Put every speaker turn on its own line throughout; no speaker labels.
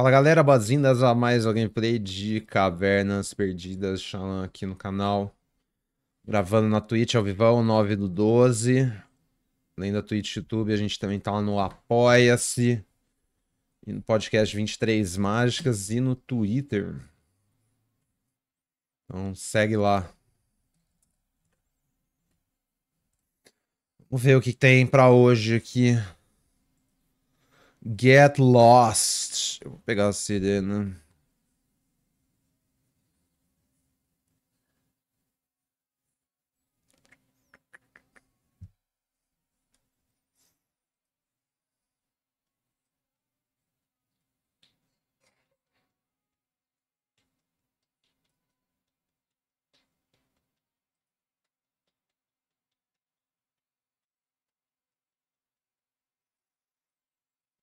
Fala galera, boas-vindas a mais um gameplay de Cavernas Perdidas Xalan aqui no canal. Gravando na Twitch ao vivão, 9 do 12. Além da Twitch YouTube, a gente também tá lá no Apoia-se, no podcast 23 Mágicas e no Twitter. Então segue lá. Vamos ver o que tem para hoje aqui. Get Lost. vou pegar o CD, né?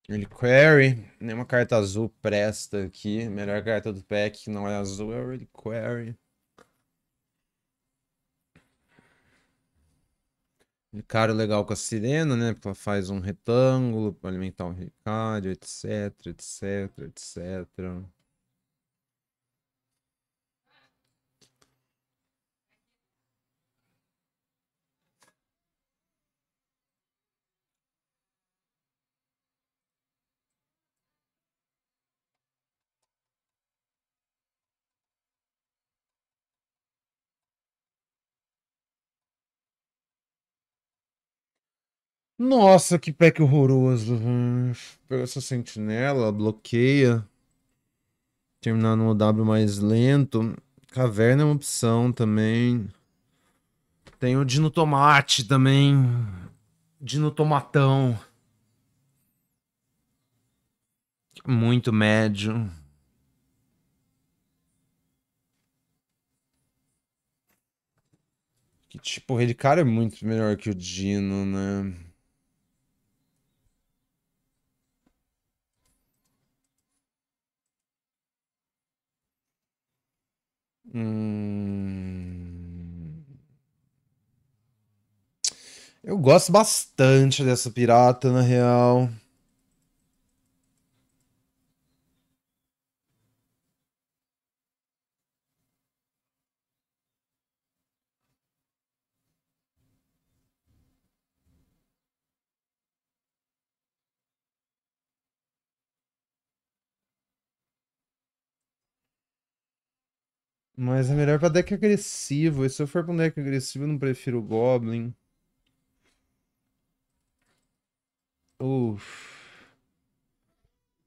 Ele query, nenhuma carta azul presta aqui. Melhor carta do pack que não é azul é o Ele query. Ele cara legal com a sirena, né? Porque ela faz um retângulo para alimentar um recádio, etc, etc, etc. Nossa, que pack horroroso. Hum, pega essa sentinela, bloqueia. Terminar no W mais lento. Caverna é uma opção também. Tem o Dino Tomate também. Dino Tomatão. Muito médio. Que tipo, o Redicário é muito melhor que o Dino, né? Hum. Eu gosto bastante dessa pirata, na real. Mas é melhor pra deck agressivo. E se eu for pra um deck agressivo, eu não prefiro o Goblin. Uff.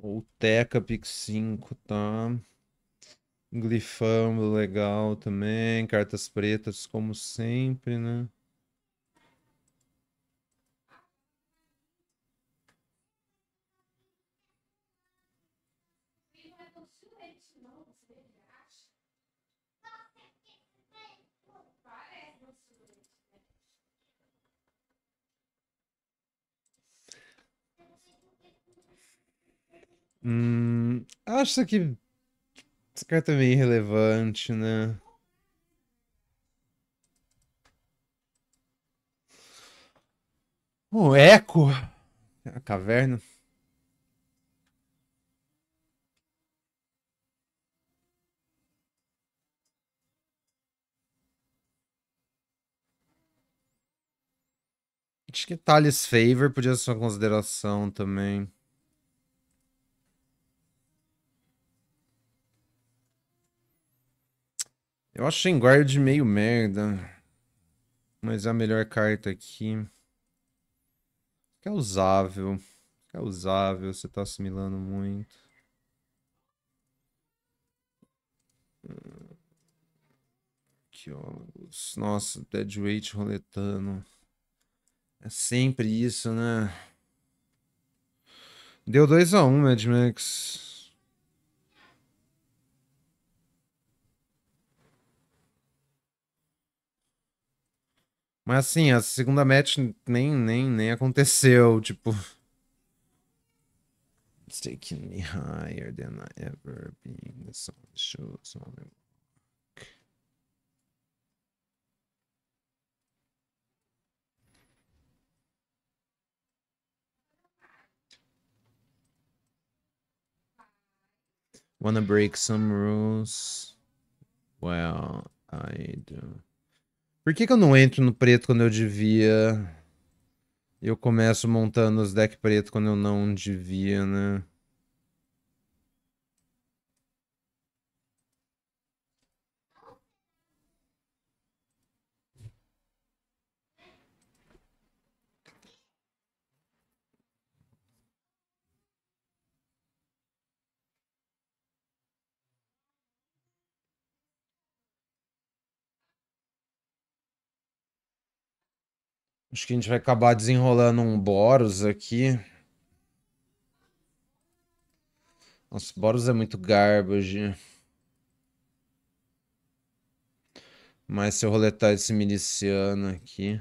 Ou Teca Pix 5, tá? Glifão, legal também. Cartas pretas, como sempre, né? Hum, acho que esse carta é tá meio irrelevante, né? O Eco. A caverna. Acho que Thales Favor podia ser uma consideração também. Eu acho Enguard meio merda. Mas a melhor carta aqui... Que é usável. Que é usável, você tá assimilando muito. Arqueólogos. Nossa, Deadweight roletando. É sempre isso, né? Deu 2x1, um, Mad Max. Mas assim, a segunda match nem, nem, nem aconteceu, tipo. It's taking me higher than I ever been. The song shows on the Wanna break some rules? Well, I do. Por que, que eu não entro no preto quando eu devia? Eu começo montando os deck preto quando eu não devia, né? Acho que a gente vai acabar desenrolando um Boros aqui. Nossa, Boros é muito garbage. Mas se eu roletar esse miliciano aqui...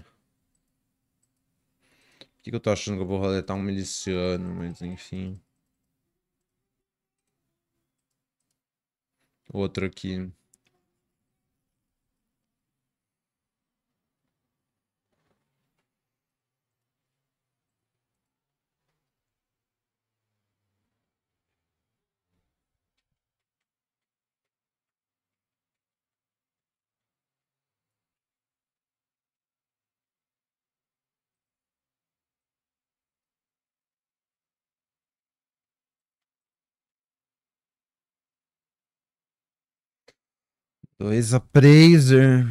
Por que, que eu tô achando que eu vou roletar um miliciano? Mas enfim... Outro aqui... Dois appraiser.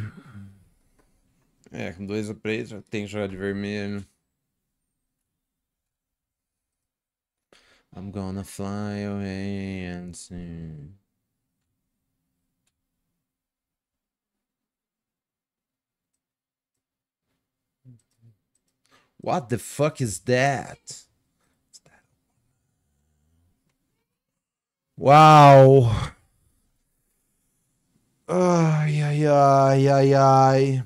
É, com dois appraiser tem jogar de vermelho. I'm gonna fly away and see. What the fuck is that? Wow. Ai, ai, ai, ai, ai.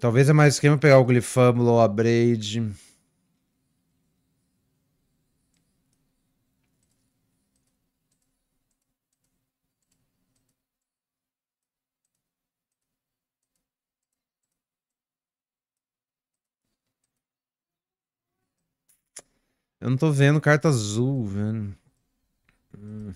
Talvez é mais esquema pegar o Glifâmulo ou a Braid. Eu não tô vendo carta azul, velho. Hum.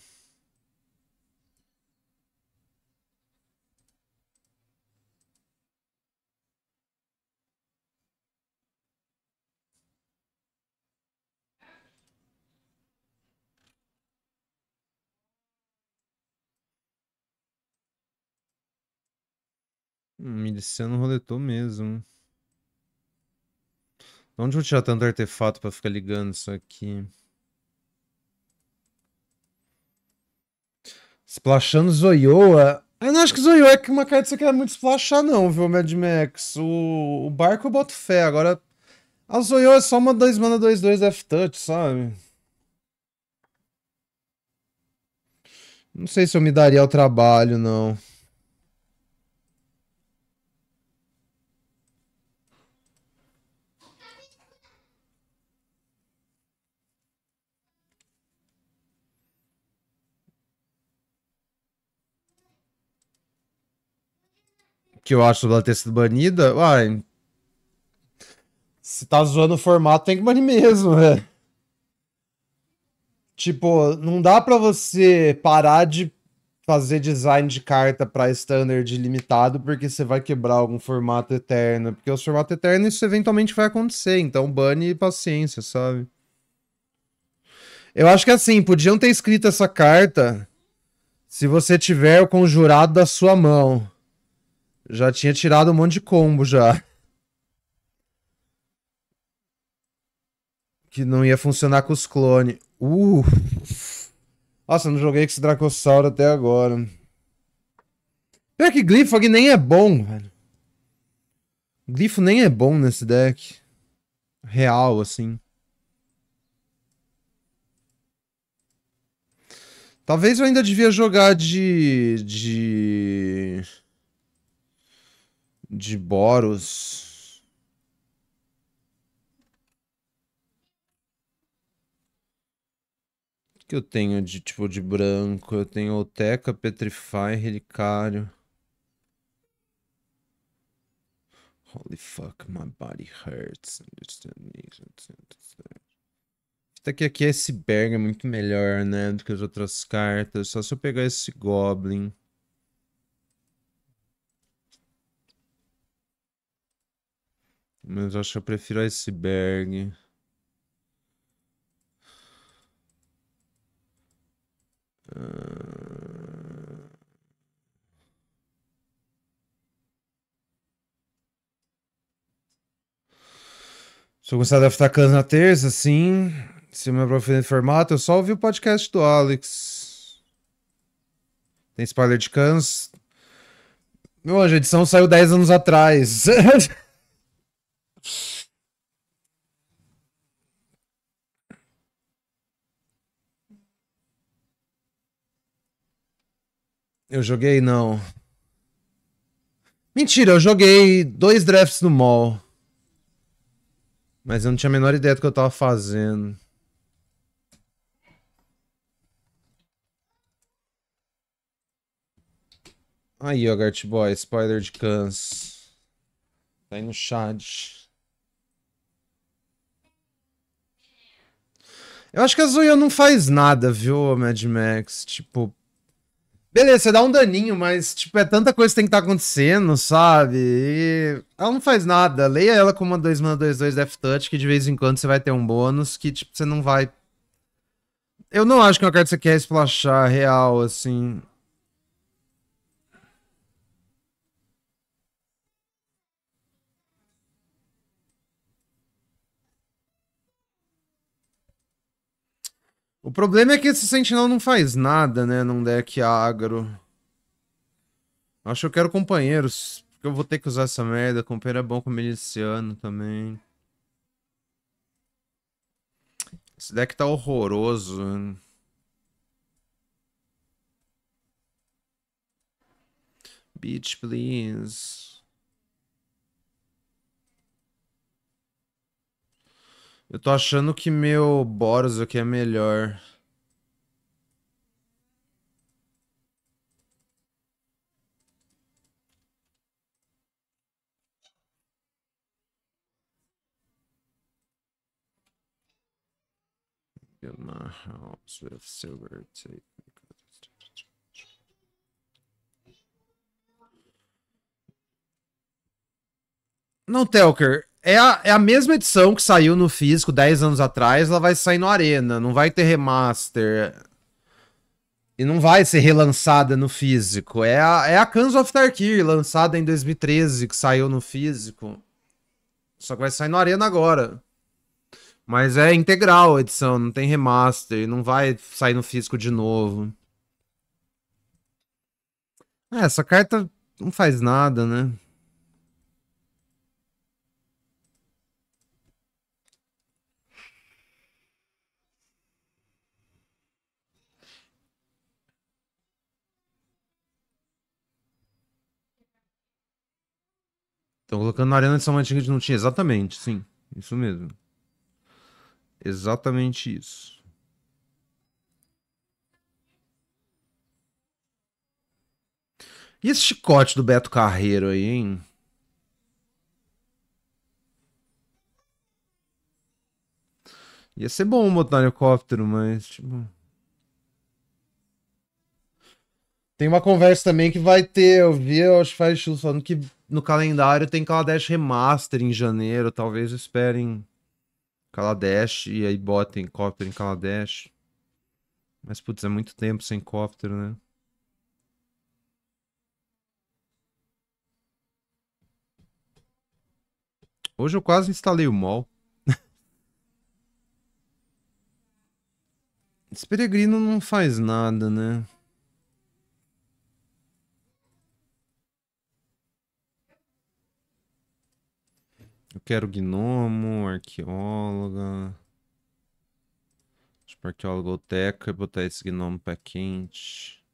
não roletou mesmo. Onde vou tirar tanto artefato pra ficar ligando isso aqui? Splashando Zoyoa? Eu não acho que Zoyoa é que uma carta que você quer muito splashar não, viu, Mad Max? O, o barco eu boto fé, agora... A Zoyoa é só uma 2 mana 2 2 F Touch, sabe? Não sei se eu me daria o trabalho, não. que eu acho sobre ela ter sido banida, uai. Se tá zoando o formato, tem que banir mesmo, né? Tipo, não dá para você parar de fazer design de carta para standard limitado porque você vai quebrar algum formato eterno. Porque os formatos eternos isso eventualmente vai acontecer. Então, bane e paciência, sabe? Eu acho que assim, podiam ter escrito essa carta se você tiver o conjurado da sua mão. Já tinha tirado um monte de combo já. Que não ia funcionar com os clones. Uh! Nossa, eu não joguei com esse Dracossauro até agora. Pior que Glifog nem é bom, velho. Glifo nem é bom nesse deck. Real, assim. Talvez eu ainda devia jogar de. de de Boros. O que eu tenho de tipo de branco? Eu tenho Oteca, Petrify, Relicário. Holy fuck, my body hurts. Understand me. Até que aqui esse Berg é muito melhor, né? Do que as outras cartas. Só se eu pegar esse Goblin. Mas acho que eu prefiro iceberg. Se eu gostar estar Aftacan na terça, sim. Se eu me aprofundar é formato, eu só ouvi o podcast do Alex. Tem spoiler de Cans. Meu a edição saiu 10 anos atrás. Eu joguei, não. Mentira, eu joguei dois drafts no mall. Mas eu não tinha a menor ideia do que eu tava fazendo. Aí, ó, Gart Boy, Spider de Cans. Tá aí no chat. Eu acho que a Zoya não faz nada, viu, Mad Max? Tipo. Beleza, você dá um daninho, mas, tipo, é tanta coisa que tem que estar tá acontecendo, sabe? E ela não faz nada. Leia ela com uma 2 mana 2 2 Death Touch, que de vez em quando você vai ter um bônus que, tipo, você não vai. Eu não acho que é uma carta que você quer splashar real, assim. O problema é que esse sentinela não faz nada, né, num deck agro. Acho que eu quero companheiros, porque eu vou ter que usar essa merda. Companheiro é bom com miliciano também. Esse deck tá horroroso. Né? Beach, please. Eu tô achando que meu Boros aqui é melhor. my house with silver tape. Não, Telker, é a, é a mesma edição que saiu no físico 10 anos atrás, ela vai sair no Arena, não vai ter remaster. E não vai ser relançada no físico. É a, é a Kans of Tarkir, lançada em 2013, que saiu no físico. Só que vai sair no Arena agora. Mas é integral a edição, não tem remaster, não vai sair no físico de novo. É, essa carta não faz nada, né? Estão colocando na Arena de São Antiga que não tinha. Exatamente, sim. Isso mesmo. Exatamente isso. E esse chicote do Beto Carreiro aí, hein? Ia ser bom botar um helicóptero, mas, tipo. Tem uma conversa também que vai ter. Eu vi, eu acho que faz falando que no calendário tem Kaladesh Remaster em janeiro, talvez esperem Kaladesh e aí botem copter em Kaladesh. Mas putz, é muito tempo sem copter, né? Hoje eu quase instalei o mol. Esse peregrino não faz nada, né? Eu quero gnomo, arqueóloga. Acho que arqueólogo teca e botar esse gnomo pra quente.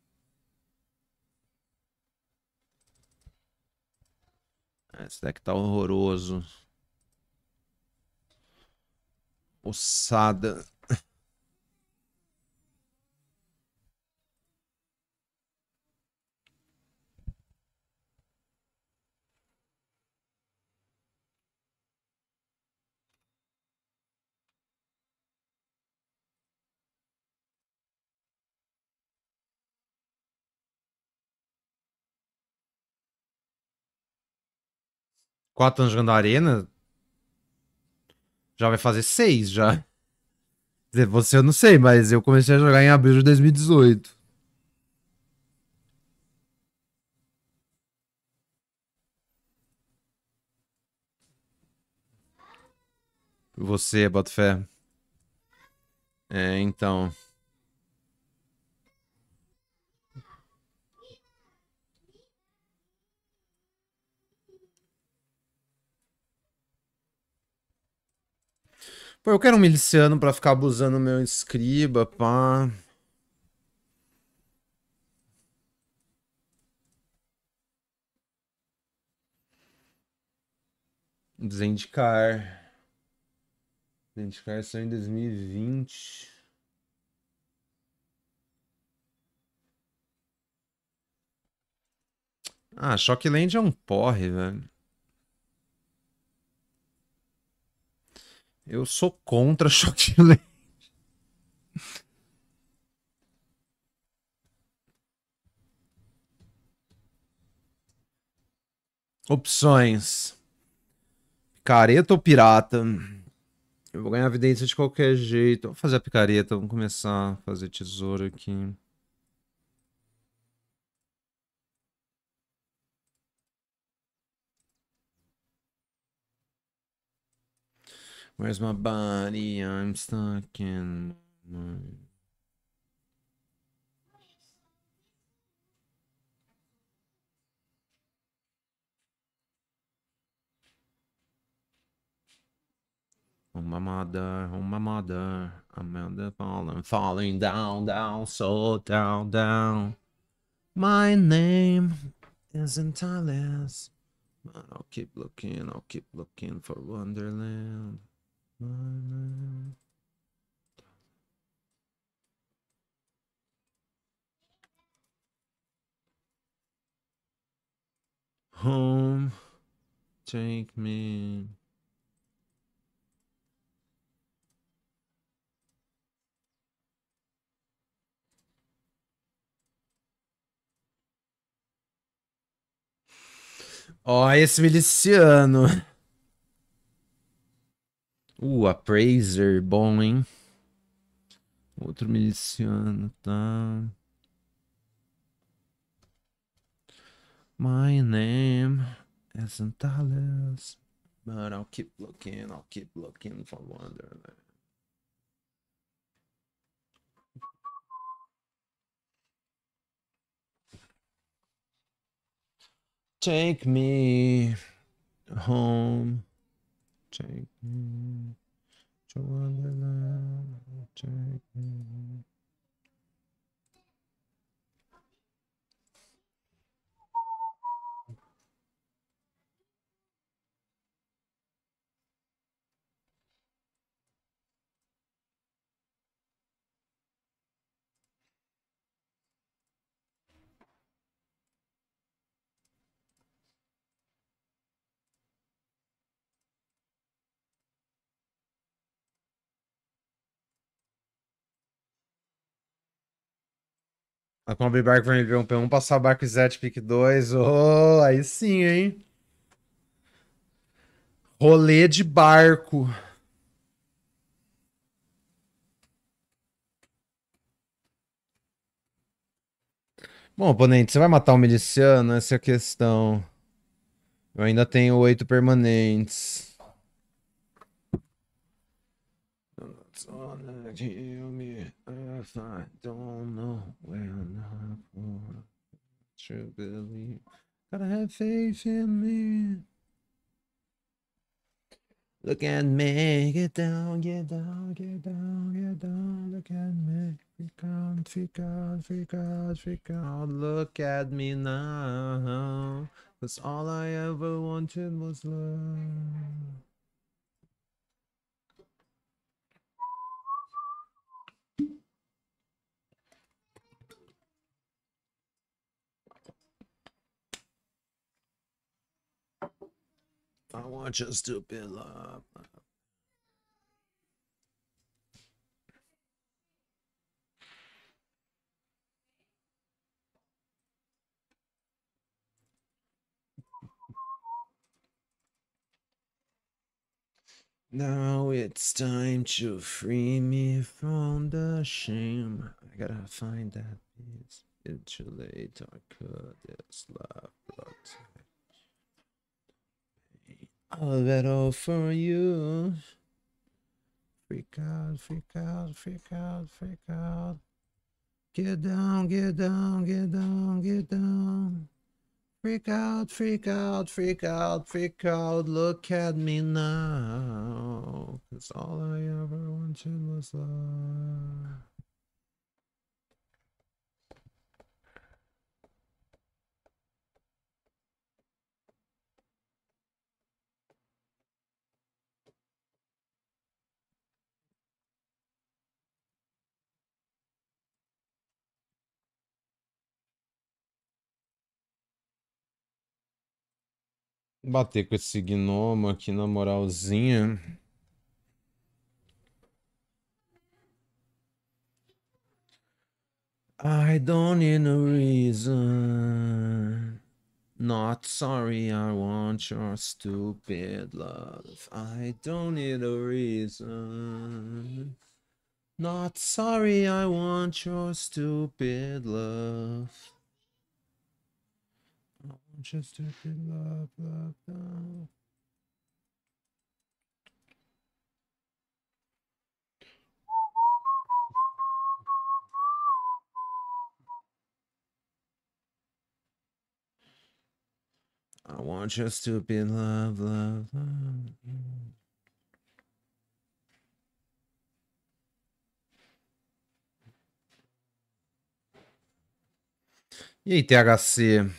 Ah, esse deck tá horroroso. Ossada. Quatro anos jogando Arena. Já vai fazer seis já. Dizer, você eu não sei, mas eu comecei a jogar em abril de 2018. Você, Botafé. É, então. Pô, eu quero um miliciano pra ficar abusando meu escriba, pá. Desindicar. Desindicar só em 2020. Ah, Shockland é um porre, velho. Eu sou contra choque de Opções. Picareta ou pirata? Eu vou ganhar evidência de qualquer jeito. Vou fazer a picareta, vamos começar a fazer tesouro aqui. Where's my body? I'm stuck in my... Oh my mother, oh my mother, I'm on the falling, falling down, down, so down, down. My name isn't Alice, but I'll keep looking, I'll keep looking for Wonderland. Home, take me. Ó, oh, esse miliciano. Uh, Appraiser, bom, hein? Outro miliciano, tá? My name isn't Alice, but I'll keep looking, I'll keep looking for Wonderland. Né? Take me home. Take me to Wonderland. Take me. Mas barco o me ver um p 1 passar barco Zet pick 2, oh, aí sim, hein? Rolê de barco. Bom, oponente, você vai matar um miliciano? Essa é a questão. Eu ainda tenho oito permanentes. Zona de... if I don't know where I'm going, true belief Gotta have faith in me. Look at me, get down, get down, get down, get down. Look at me, freak out, freak out, freak out, freak out. Look at me now. Cause all I ever wanted was love. I want your stupid love. Now it's time to free me from the shame. I gotta find that piece. It's too late. I could. It's love. All that all for you. Freak out, freak out, freak out, freak out. Get down, get down, get down, get down. Freak out, freak out, freak out, freak out. Look at me now. Cause all I ever wanted was love. Bater com esse gnomo aqui na moralzinha. I don't need no reason. Not sorry, I want your stupid love. I don't need a reason. Not sorry, I want your stupid love. Just in love, love, love. I want just to be in love, love, love. E aí, THC?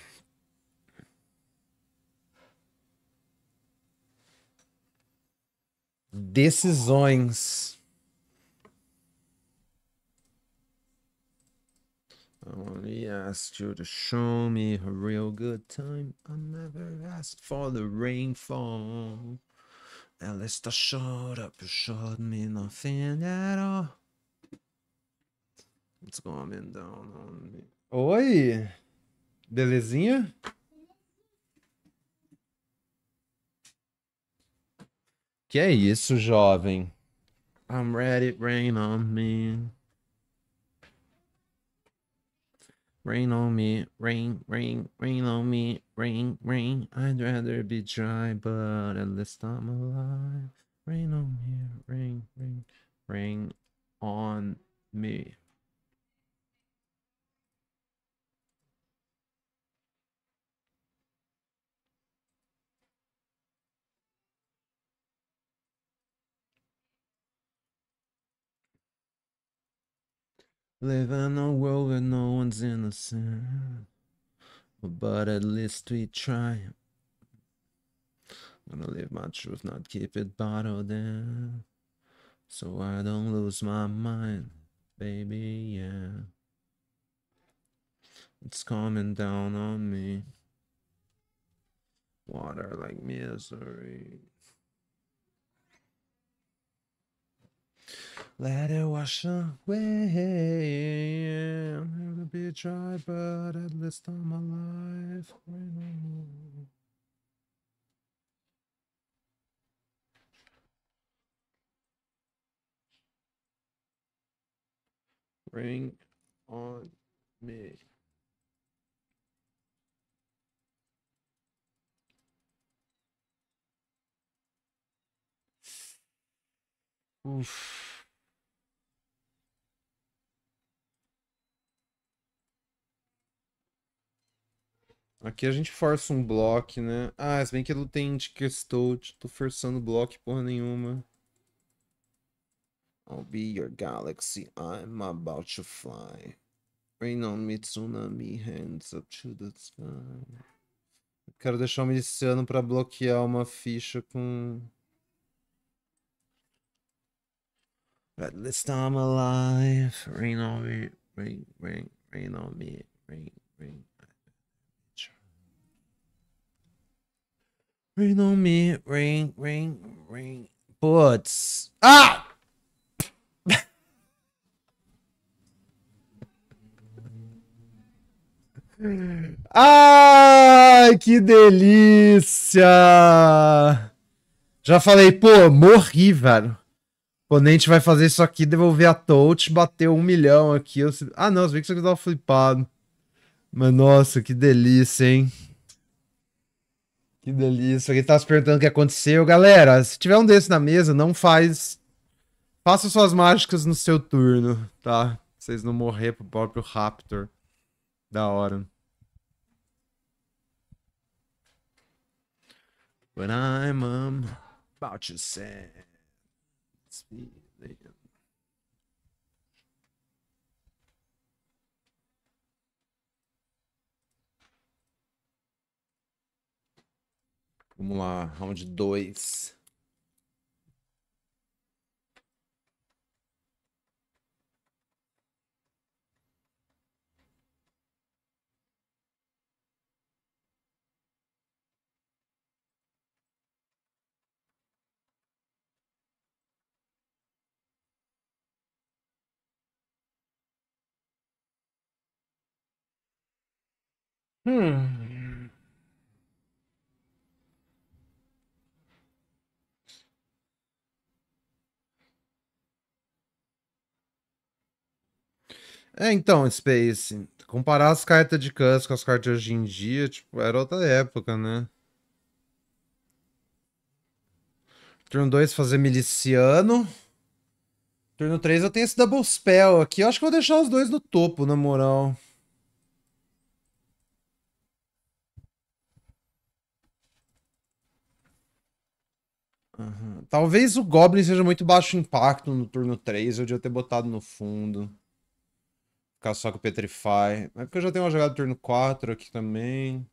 decisões. only asked you to show me a real good time. I never asked for the rainfall. At least I showed up. You showed me nothing at all. It's going down on me. Oi! Belezinha? Que é isso, jovem? I'm ready, rain on me. Rain on me, rain, rain, rain on me, rain, rain. I'd rather be dry, but at least I'm alive. Rain on me, rain, rain, rain on me. Live in a world where no one's innocent. But at least we try. I'm gonna live my truth, not keep it bottled in. So I don't lose my mind, baby, yeah. It's coming down on me. Water like misery. Let it wash away. I'm gonna be dry, but at least I'm alive. Ring on me. Oof. Aqui a gente força um bloco, né? Ah, se bem que ele tem Tickestode. Tô forçando bloco porra nenhuma. I'll be your galaxy, I'm about to fly. Rain on me, tsunami, hands up to the sky. Quero deixar o um miliciano pra bloquear uma ficha com... At least I'm alive, rain on me, rain, rain, rain on me, rain, rain. Rain on me, rain, rain, rain. Putz. Ah! Ai, que delícia! Já falei, pô, morri, velho. O oponente vai fazer isso aqui, devolver a touch, bater um milhão aqui. Eu... Ah, não, você vi que isso aqui tava flipado. Mas nossa, que delícia, hein? Que delícia. Ele tá se perguntando o que aconteceu. Galera, se tiver um desses na mesa, não faz. Faça suas mágicas no seu turno, tá? Pra vocês não morrer pro próprio Raptor. Da hora. When I'm um, about to say. Vamos lá, round 2. Hmm. É, então, Space, assim, comparar as cartas de Cans com as cartas de hoje em dia, tipo, era outra época, né? Turno 2 fazer miliciano. Turno 3 eu tenho esse double spell aqui. Eu acho que vou deixar os dois no topo, na moral. Uhum. Talvez o Goblin seja muito baixo impacto no turno 3. Eu devia ter botado no fundo ficar só com o Petrify. É porque eu já tenho uma jogada turno 4 aqui também.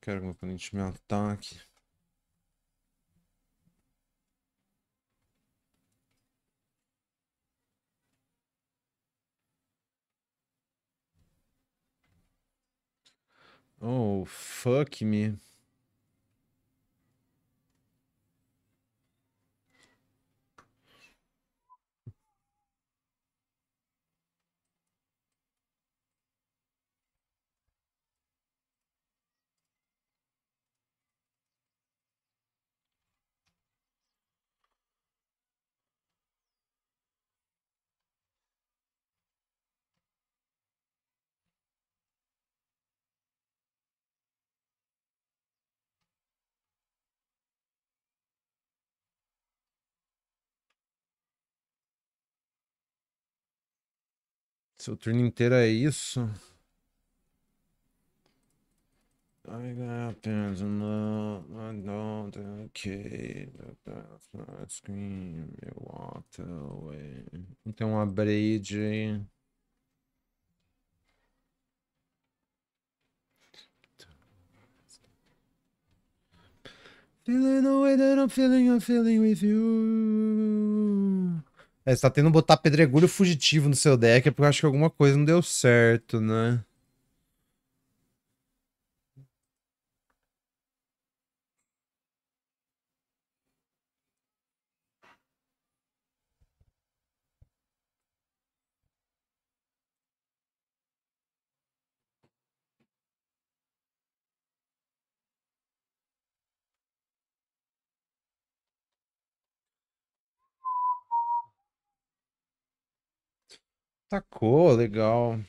quero que meu oponente me ataque. Oh, fuck me. Se o turno inteiro é isso? I got in love, I don't okay, scream, you walked away. Então a Braid. Feeling the way that I'm feeling, I'm feeling with you. É, você tá tendo botar pedregulho fugitivo no seu deck é porque eu acho que alguma coisa não deu certo, né? Sacou, legal.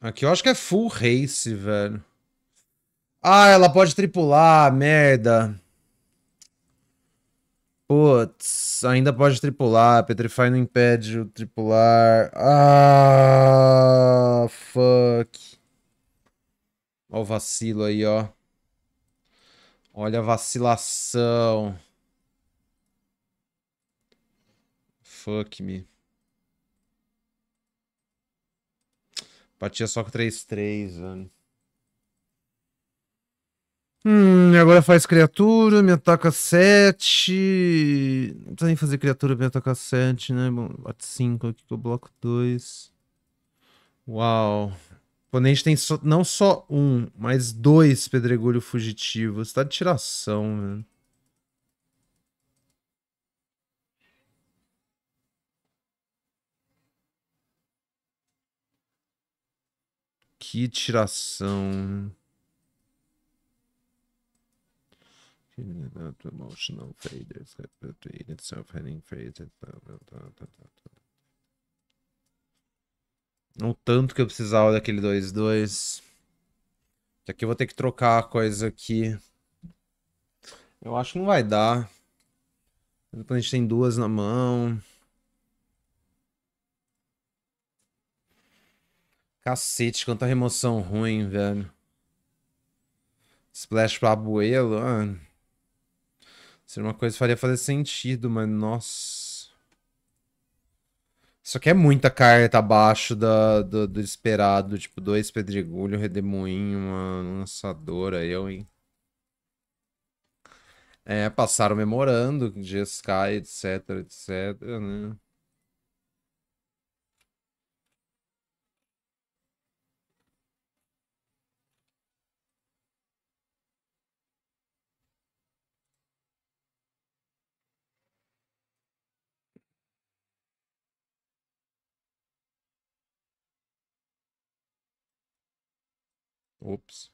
Aqui eu acho que é full race, velho. Ah, ela pode tripular, merda. Putz, ainda pode tripular. Petrify não impede o tripular. Ah, fuck. Olha o vacilo aí, ó. Olha a vacilação. Fuck me. Batia só com 3-3, mano. Hum, agora faz criatura, me ataca 7. Não precisa nem fazer criatura me ataca 7, né? Bom, bate 5 aqui que eu bloco 2. Uau. O oponente tem so, não só um, mas dois pedregulho fugitivo. Você tá de tiração, velho. Que tiração. feeling about the emotional faders that between itself heading faded. Não tanto que eu precisava daquele 2-2. Aqui eu vou ter que trocar a coisa aqui. Eu acho que não vai dar. A gente tem duas na mão. Cacete, quanta remoção ruim, velho. Splash pra Abuelo. mano. Seria uma coisa que faria fazer sentido, mas nossa. Só aqui é muita carta abaixo da, do, do esperado. Tipo, dois pedregulho, redemoinho, uma lançadora, eu, hein? É, passaram memorando, GSK, etc, etc, né? Whoops.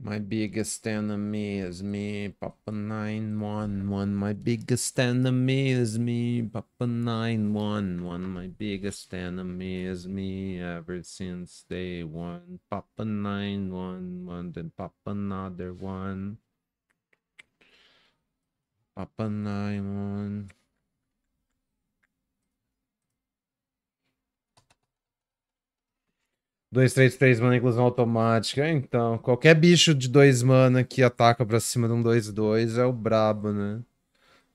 My biggest enemy is me, Papa 911. My biggest enemy is me, Papa 911. My biggest enemy is me ever since day one. Papa 911, then Papa another one. Papanaimon. Dois, três, três mana inclusão automática. Então, qualquer bicho de dois mana que ataca pra cima de um 2 2 é o brabo, né?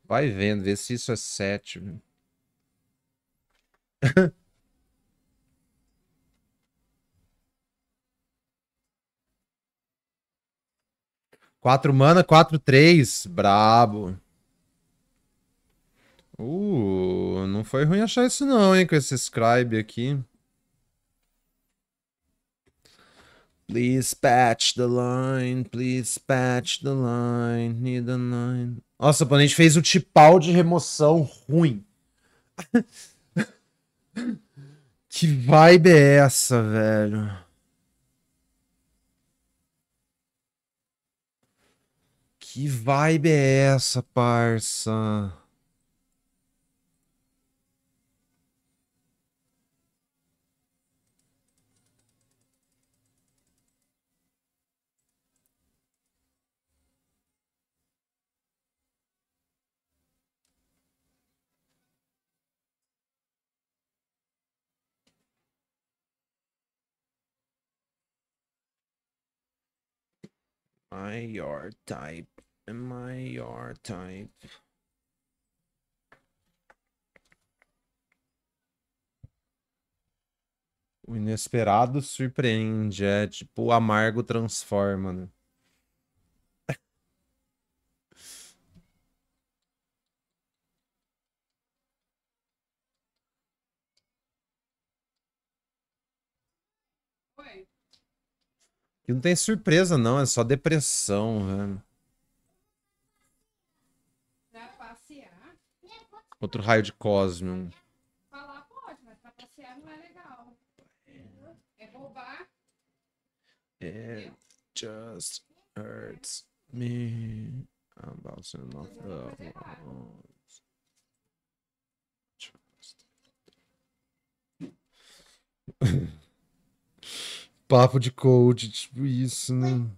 Vai vendo, vê se isso é 7. Quatro mana, quatro, três. Brabo. Uh, não foi ruim achar isso não, hein, com esse scribe aqui. Please patch the line, please patch the line, need a line. Nossa, o oponente fez o tipal de remoção ruim. que vibe é essa, velho? Que vibe é essa, parça? I your type? Am your type? O inesperado surpreende, é tipo, o amargo transforma, né? E não tem surpresa, não. É só depressão, velho. Né? Pra passear? Outro raio de Cosmium. Falar pode, mas pra passear não é legal. É roubar. It é, just hurts me I'm about enough papo de coach, tipo isso, né?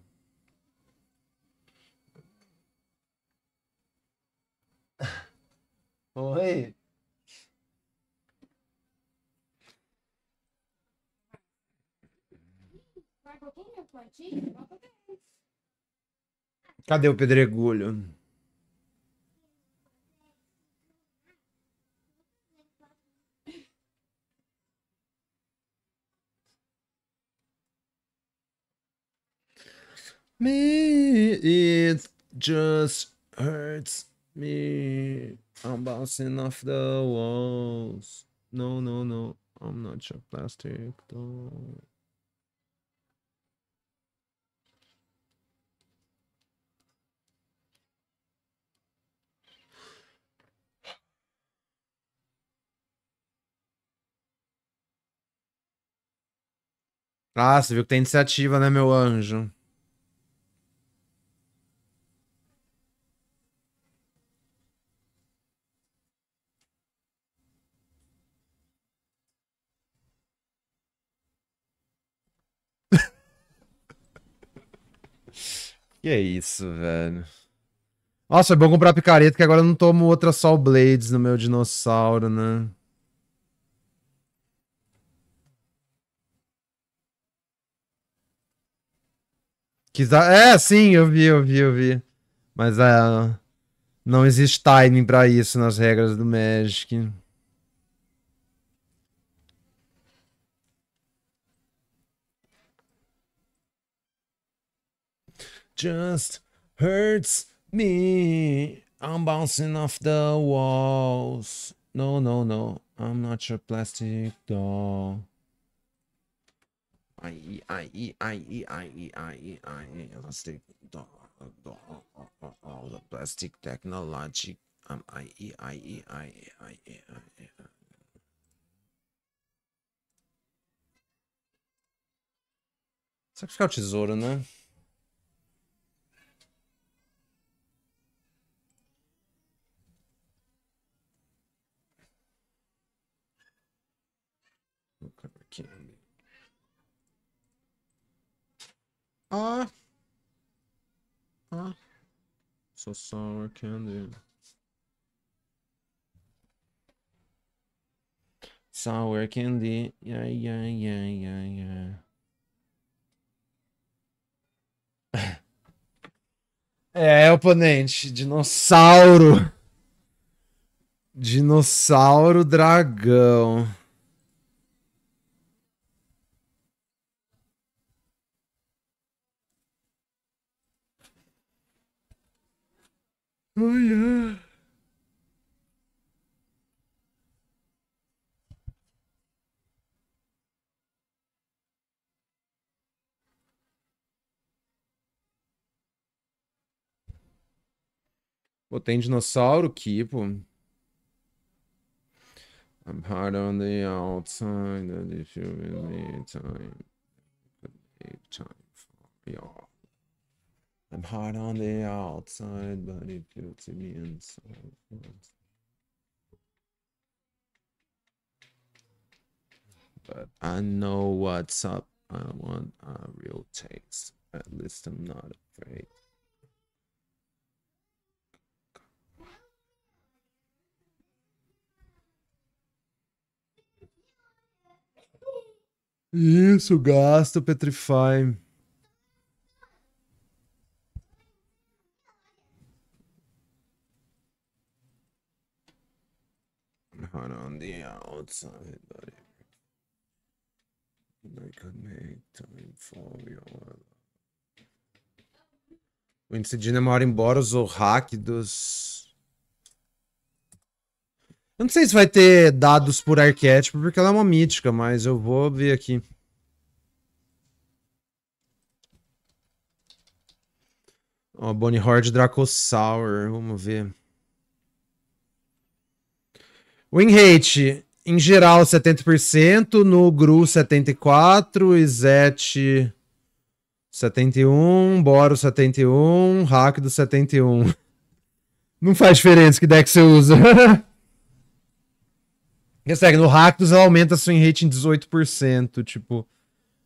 Oi. Cadê o pedregulho? Me, it just hurts me. I'm bouncing off the walls. No, no, no. I'm not your plastic doll. Ah, você viu que tem iniciativa, né, meu anjo? Que é isso, velho. Nossa, é bom comprar picareta que agora eu não tomo outra Sol Blades no meu dinossauro, né? É, sim, eu vi, eu vi, eu vi. Mas é, não existe timing para isso nas regras do Magic. just hurts me. I'm bouncing off the walls. No, no, no. I'm not your plastic doll. I E I E I E I E I E I E Plastic doll. All the plastic technology. I'm I E I E I E I E I E. Sabes que é o tesouro, né? Ah. Ah. So sour candy. Sour candy. Yeah, yeah, yeah, yeah, yeah. É, é, oponente, dinossauro. Dinossauro dragão. Oh, yeah. Pô, tem dinossauro aqui, pô. I'm hard on the outside, and if you need time, make time for I'm hard on the outside, but it feels to me inside. But I know what's up. I want a real taste. At least I'm not afraid. Isso, gasto, petrify. around the outside, but I could make time for your o índice de demora embora, usou hack dos. Eu não sei se vai ter dados por arquétipo, porque ela é uma mítica, mas eu vou ver aqui. Ó, oh, Bonnie Horde Dracosaur, vamos ver. Win rate, em geral, 70%, no Gru 74%, Izete 71%, Boro 71%, Ráquido 71%. Não faz diferença que deck você usa. Consegue, no Rakdos ela aumenta sua win rate em 18%, tipo...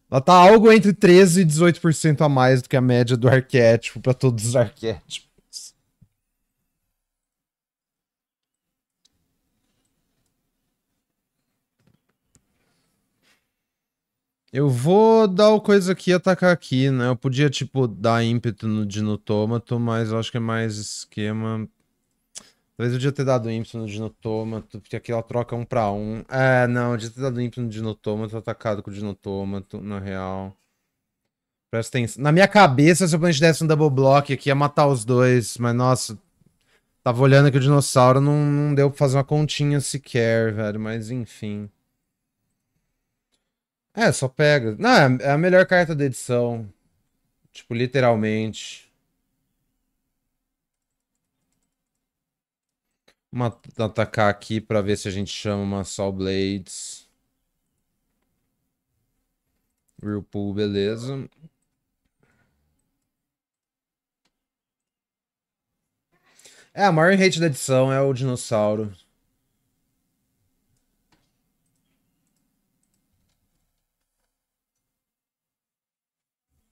Ela tá algo entre 13% e 18% a mais do que a média do arquétipo, para todos os arquétipos. Eu vou dar o coisa aqui e atacar aqui, né? Eu podia, tipo, dar ímpeto no dinotômato, mas eu acho que é mais esquema... Talvez eu devia ter dado ímpeto no dinotômato, porque aqui ela troca um pra um. É, não, eu devia ter dado ímpeto no dinotômato, atacado com o dinotômato, na real. Presta atenção. Na minha cabeça, se o oponente desse um double block aqui, ia matar os dois, mas nossa... Tava olhando aqui o dinossauro, não, não deu pra fazer uma continha sequer, velho, mas enfim... É, só pega. Não, é, é a melhor carta da edição. Tipo, literalmente. Vamos atacar aqui pra ver se a gente chama uma Soul Blades. Real Pool, beleza. É, a maior hate da edição é o dinossauro.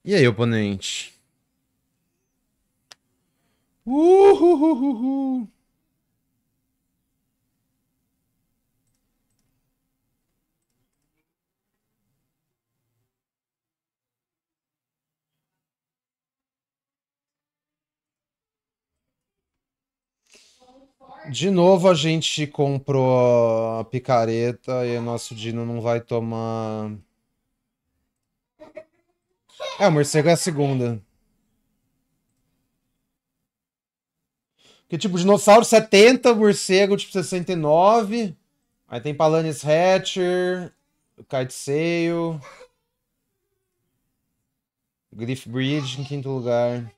E aí, oponente? Uhuhuhuhu. De novo a gente comprou a picareta e o nosso Dino não vai tomar é, o morcego é a segunda. Porque, tipo, dinossauro 70, morcego, tipo, 69. Aí tem Palanis Hatcher, Kitesail, Griff Bridge em quinto lugar.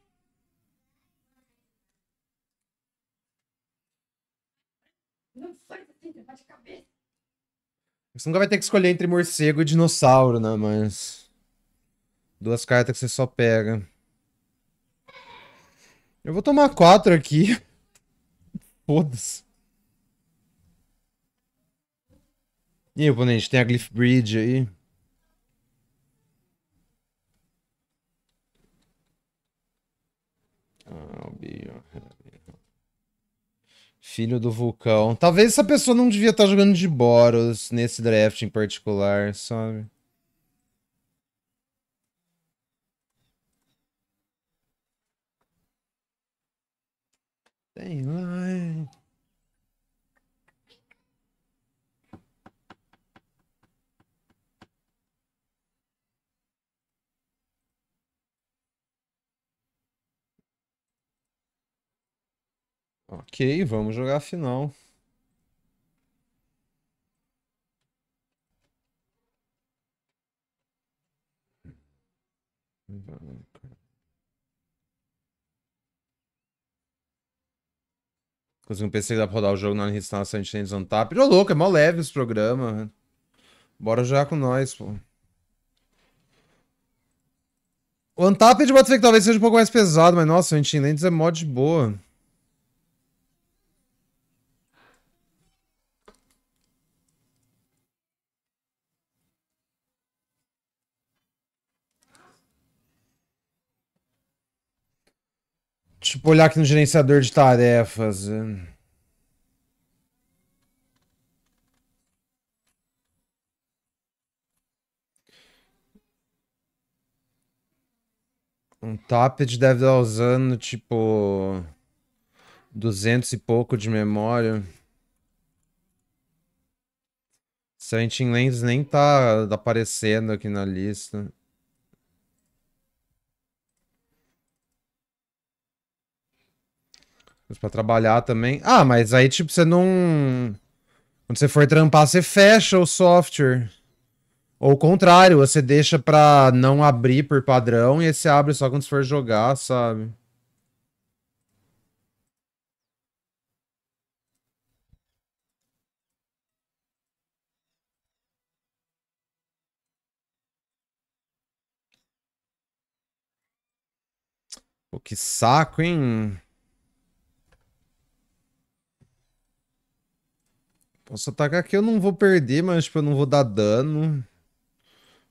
Você nunca vai ter que escolher entre morcego e dinossauro, né? Mas. Duas cartas que você só pega. Eu vou tomar quatro aqui. Foda-se. E oponente, tem a Glyph Bridge aí. Ah, Filho do vulcão. Talvez essa pessoa não devia estar tá jogando de Boros nesse draft em particular, sabe? Tem lá. Ok, vamos jogar a final. Vamos. Hum. Consegui um PC que dá pra rodar o jogo tá na instalar Sandchains on tap. Ô, louco, é mó leve esse programa. Né? Bora jogar com nós, pô. O Untapped battlefield talvez seja um pouco mais pesado, mas nossa, o Lands é mod boa. Tipo, olhar aqui no gerenciador de tarefas. É. Um tapete deve estar usando, tipo, 200 e pouco de memória. Seventeen lens nem tá aparecendo aqui na lista. Mas pra trabalhar também. Ah, mas aí, tipo, você não. Quando você for trampar, você fecha o software. Ou o contrário, você deixa pra não abrir por padrão e aí você abre só quando você for jogar, sabe? Pô, que saco, hein? Posso atacar aqui, eu não vou perder, mas tipo, eu não vou dar dano.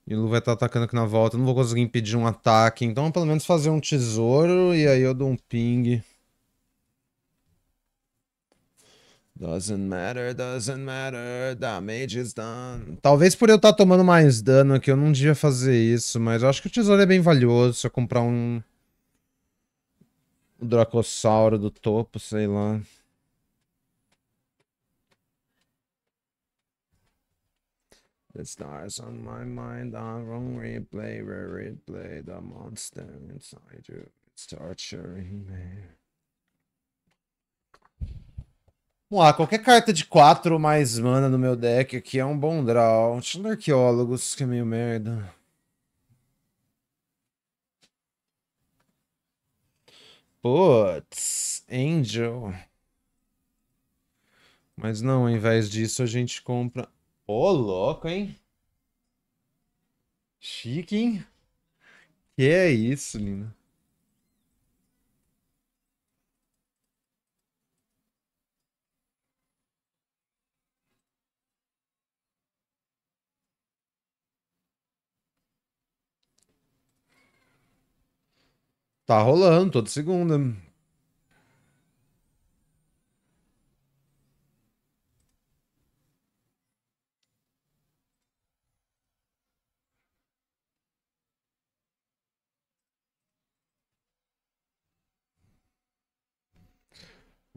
E o Lu vai estar tá atacando aqui na volta. Eu não vou conseguir impedir um ataque. Então, pelo menos fazer um tesouro. E aí eu dou um ping. Doesn't matter, doesn't matter. Damage is done. Talvez por eu estar tá tomando mais dano aqui, eu não devia fazer isso. Mas eu acho que o tesouro é bem valioso. Se eu comprar um... O Dracossauro do topo, sei lá. The stars on my mind are wrong replay, where replay. The monster inside you, it's torturing me. Vamos lá, qualquer carta de 4 mais mana no meu deck aqui é um bom draw. Deixa eu arqueólogos, que é meio merda. Putz, Angel. Mas não, ao invés disso a gente compra Ô, oh, louco, hein? Chique, hein? Que é isso, Lina? Tá rolando toda segunda.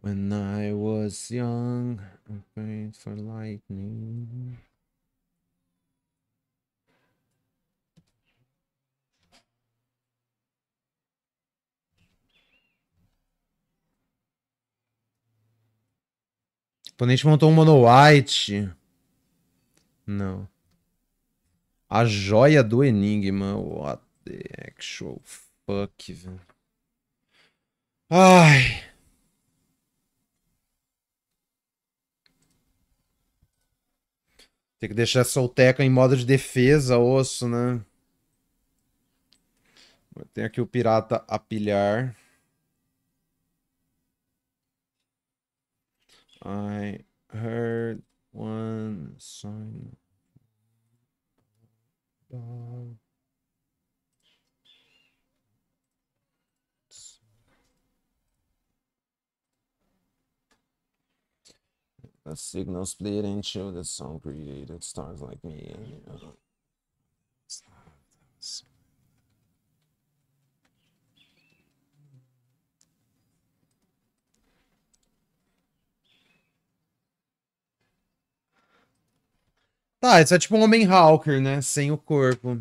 When I was young, I prayed for lightning. O oponente montou um mono white. Não. A joia do enigma. What the actual fuck, velho. Ai. Tem que deixar a Solteca em modo de defesa, osso, né? Tem aqui o Pirata a pilhar. I heard one sign. A signal split and show the song created stars like me. Tá, isso é tipo um Homem-Hawker, né? Sem o corpo.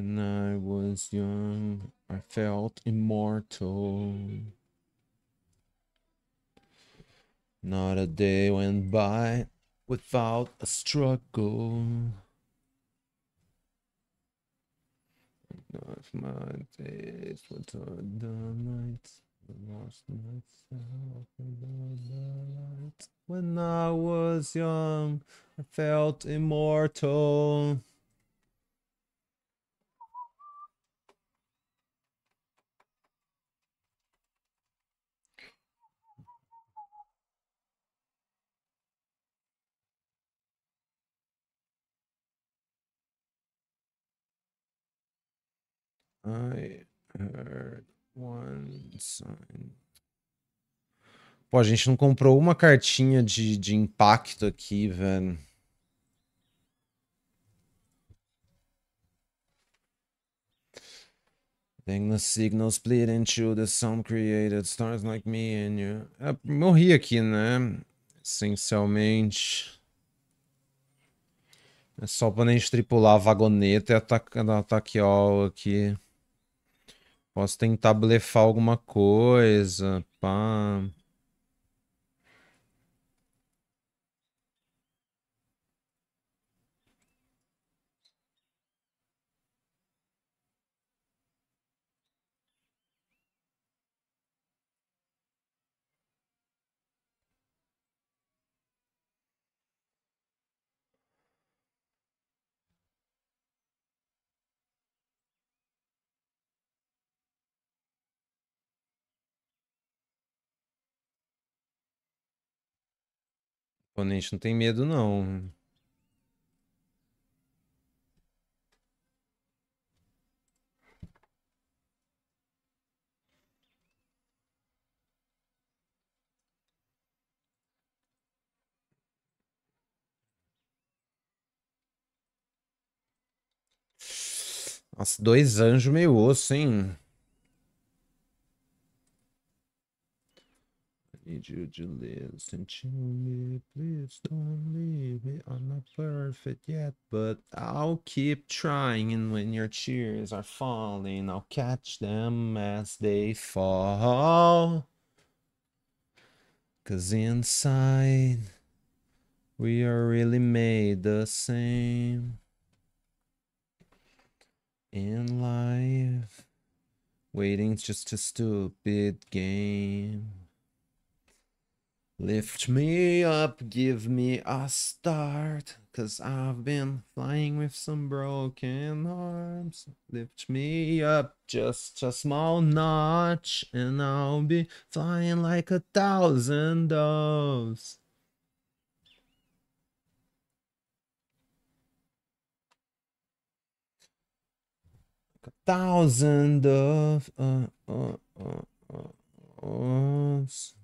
When I was young, I felt immortal. Not a day went by without a struggle. Not my days without the nights. Lost myself without the lights. When I was young, I felt immortal. I heard one sign. Pô, a gente não comprou uma cartinha de, de impacto aqui, velho. Then the signals bleed into the sound created stars like me and you. É, morri aqui, né? Essencialmente. É só pra gente tripular a vagoneta e atacar, atacar ataque aqui. Posso tentar blefar alguma coisa, pá. Quando a gente não tem medo, não. Nossa, dois anjos meio osso, hein? Need you to listen to me, please don't leave me. I'm not perfect yet, but I'll keep trying. And when your tears are falling, I'll catch them as they fall. Cause inside, we are really made the same. In life, waiting's just a stupid game. Lift me up, give me a start, cause I've been flying with some broken arms. Lift me up just a small notch, and I'll be flying like a thousand doves. Like a thousand doves. Uh, uh, uh, uh, doves.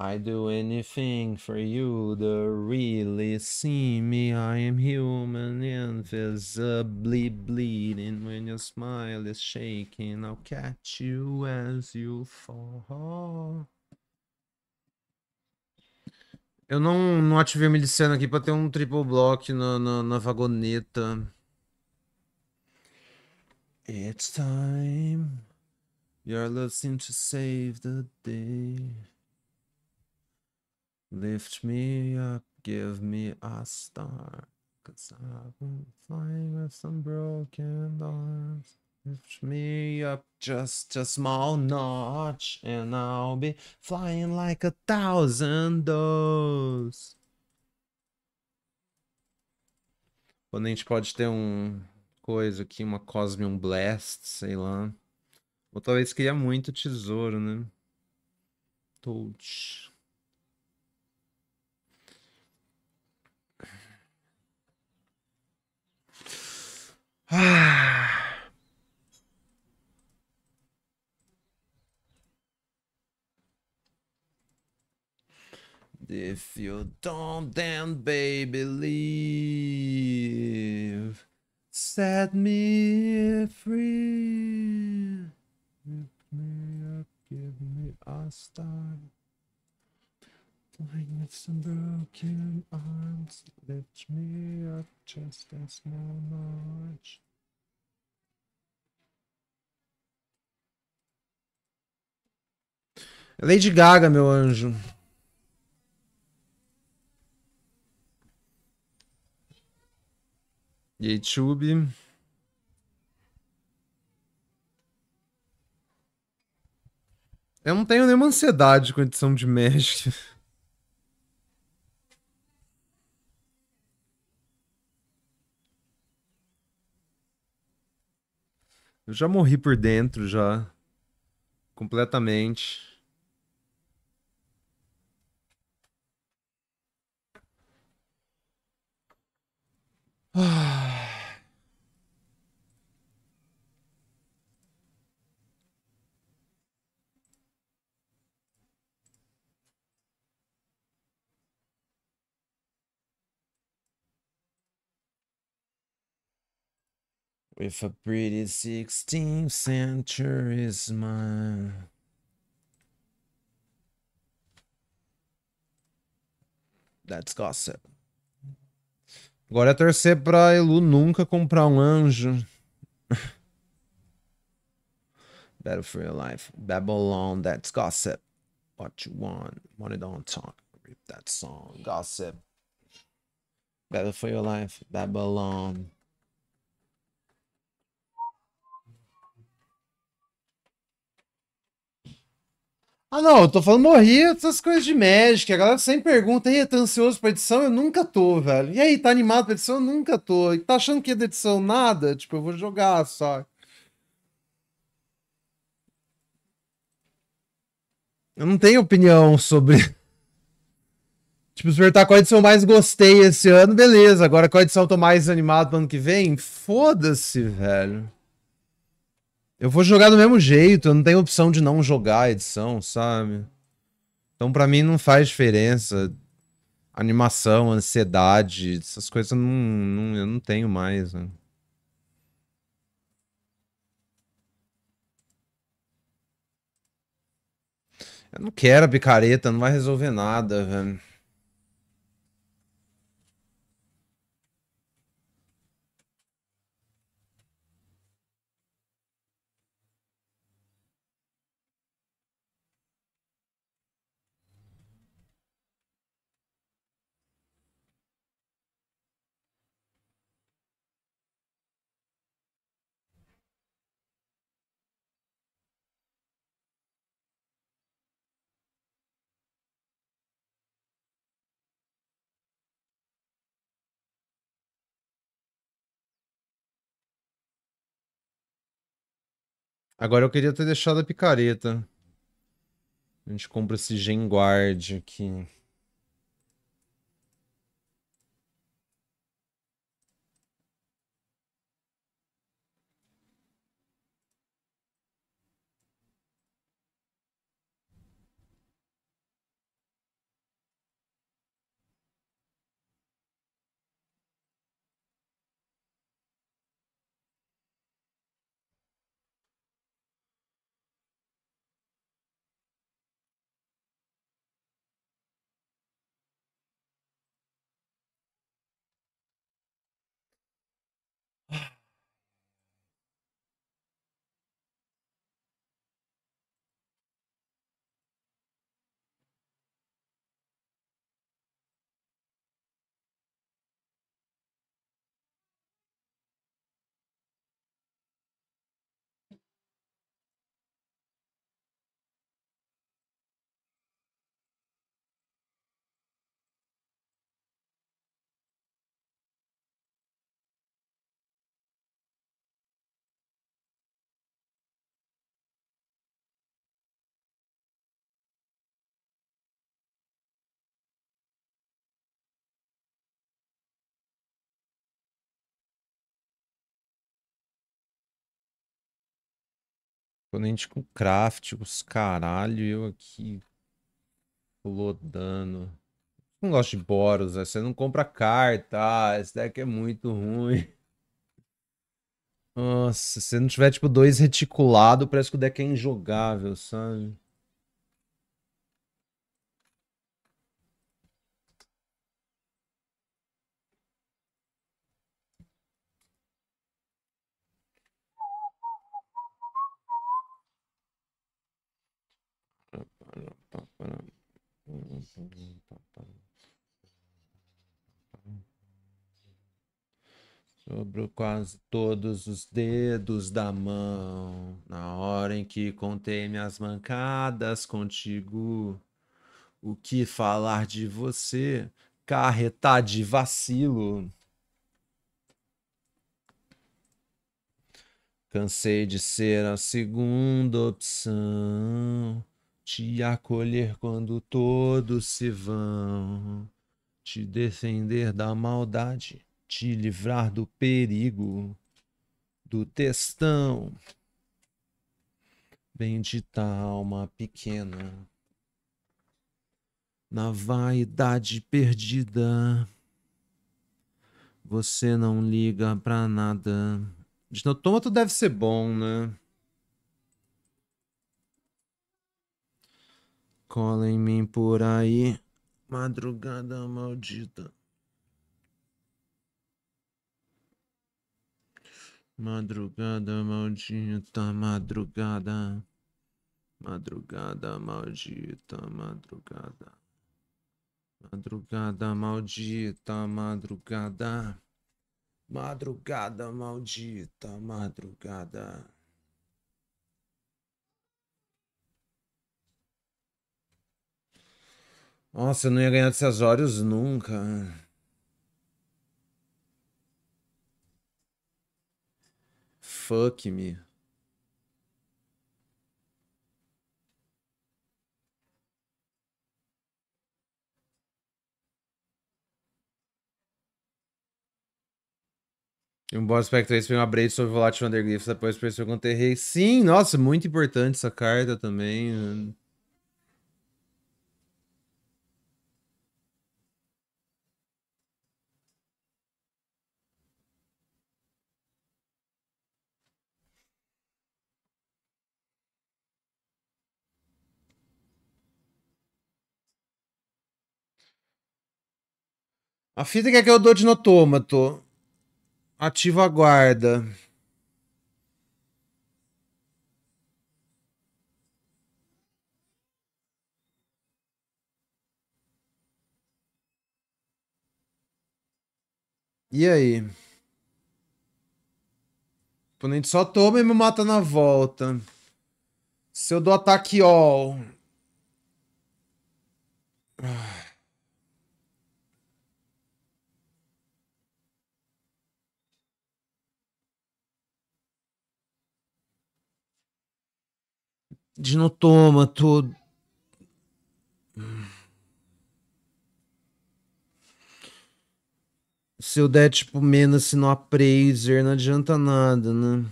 I do anything for you to really see me. I am human invisibly bleeding. When your smile is shaking, I'll catch you as you fall. Eu não, não ativei a milicena aqui pra ter um triple block na, na, na vagoneta. It's time. Your love seemed to save the day. Lift me up, give me a star. Cause I've been flying with some broken arms. Lift me up just a small notch, and I'll be flying like a thousand doves. Quando a gente pode ter um coisa aqui, uma Cosmium Blast, sei lá. Ou talvez queria muito tesouro, né? Toad. Ah. If you don't, then baby, leave. Set me free. Lift me up, give me a star. With some broken arms, lift me up just a small notch. Lady Gaga, meu anjo. YouTube. Eu não tenho nenhuma ansiedade com edição de Magic. Eu já morri por dentro, já. Completamente. Ah. With a pretty 16th century smile. That's gossip. Agora é torcer pra Elu nunca comprar um anjo. Battle for your life. Babylon, that's gossip. What you want. Money don't talk. Rip that song. Gossip. Battle for your life. Babylon. Ah, não, eu tô falando morri essas coisas de Magic. A galera sempre pergunta, e tá ansioso pra edição? Eu nunca tô, velho. E aí, tá animado pra edição? Eu nunca tô. E tá achando que é da edição nada? Tipo, eu vou jogar só. Eu não tenho opinião sobre. tipo, se perguntar qual edição eu mais gostei esse ano, beleza. Agora, qual edição eu tô mais animado pro ano que vem? Foda-se, velho. Eu vou jogar do mesmo jeito, eu não tenho opção de não jogar a edição, sabe? Então para mim não faz diferença. Animação, ansiedade, essas coisas eu não, não, eu não tenho mais, né? Eu não quero a picareta, não vai resolver nada, velho. Agora eu queria ter deixado a picareta. A gente compra esse Gen Guard aqui. Oponente com craft, os caralho, eu aqui lodando. Não gosto de Boros, né? você não compra carta. Ah, esse deck é muito ruim. Nossa, se não tiver tipo dois reticulado, parece que o deck é injogável, sabe? Sobre quase todos os dedos da mão, na hora em que contei minhas mancadas contigo, o que falar de você, carretar de vacilo. Cansei de ser a segunda opção te acolher quando todos se vão, te defender da maldade, te livrar do perigo, do testão. Bendita alma pequena, na vaidade perdida, você não liga pra nada. Então, tômato deve ser bom, né? Cola em mim por aí, madrugada maldita. Madrugada maldita, madrugada. Madrugada maldita, madrugada. Madrugada maldita, madrugada. Madrugada maldita, madrugada. Nossa, eu não ia ganhar desses Cesórios nunca. Fuck me. E um boss aspecto 3 foi um upgrade sobre o Volatile Underglyphs depois apareceu com o Terrei. Sim, nossa, muito importante essa carta também. A fita é que eu dou de notômato. Ativo a guarda. E aí? O oponente só toma e me mata na volta. Se eu dou ataque all. Ah. Desnotoma todo. Se eu der, tipo, menos se assim, não appraiser, não adianta nada, né?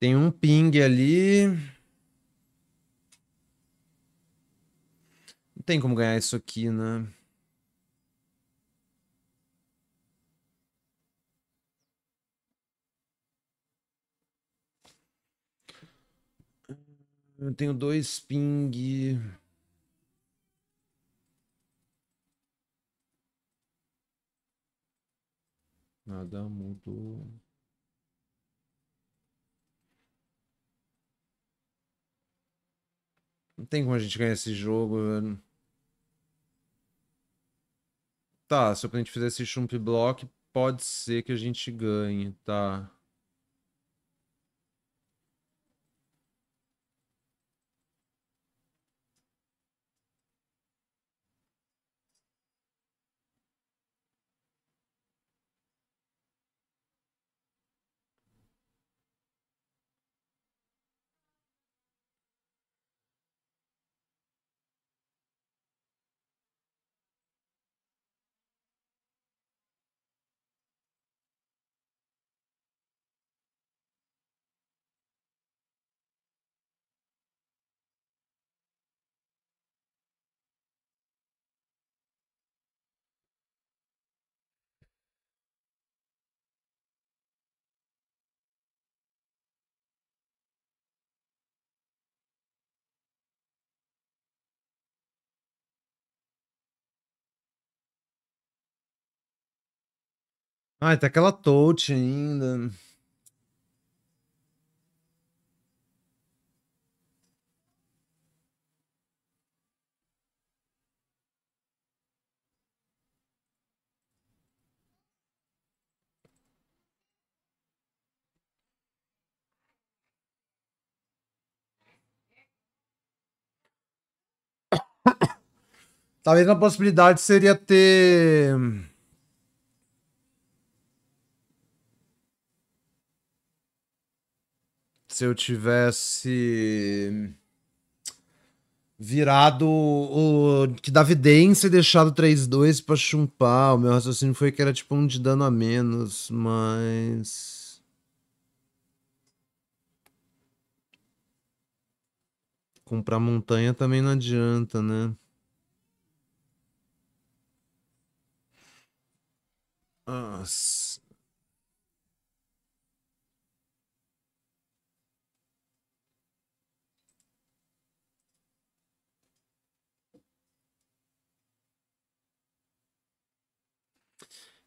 Tem um ping ali. Não tem como ganhar isso aqui, né? Eu tenho dois ping. Nada mudou. Não tem como a gente ganhar esse jogo, velho. Tá, se o oponente fizer esse chump block, pode ser que a gente ganhe, tá? Ai, tá aquela touch ainda. Talvez uma possibilidade seria ter se eu tivesse virado o que dá vidência e deixado 3-2 pra chumpar. O meu raciocínio foi que era tipo um de dano a menos, mas. Comprar montanha também não adianta, né? Nossa. Ah,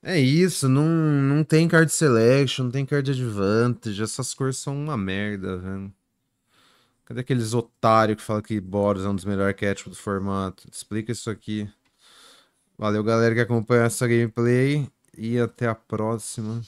É isso, não, não tem card selection, não tem card advantage, essas cores são uma merda, velho. Cadê aqueles otários que falam que Boros é um dos melhores catch do formato? Explica isso aqui. Valeu, galera que acompanha essa gameplay e até a próxima.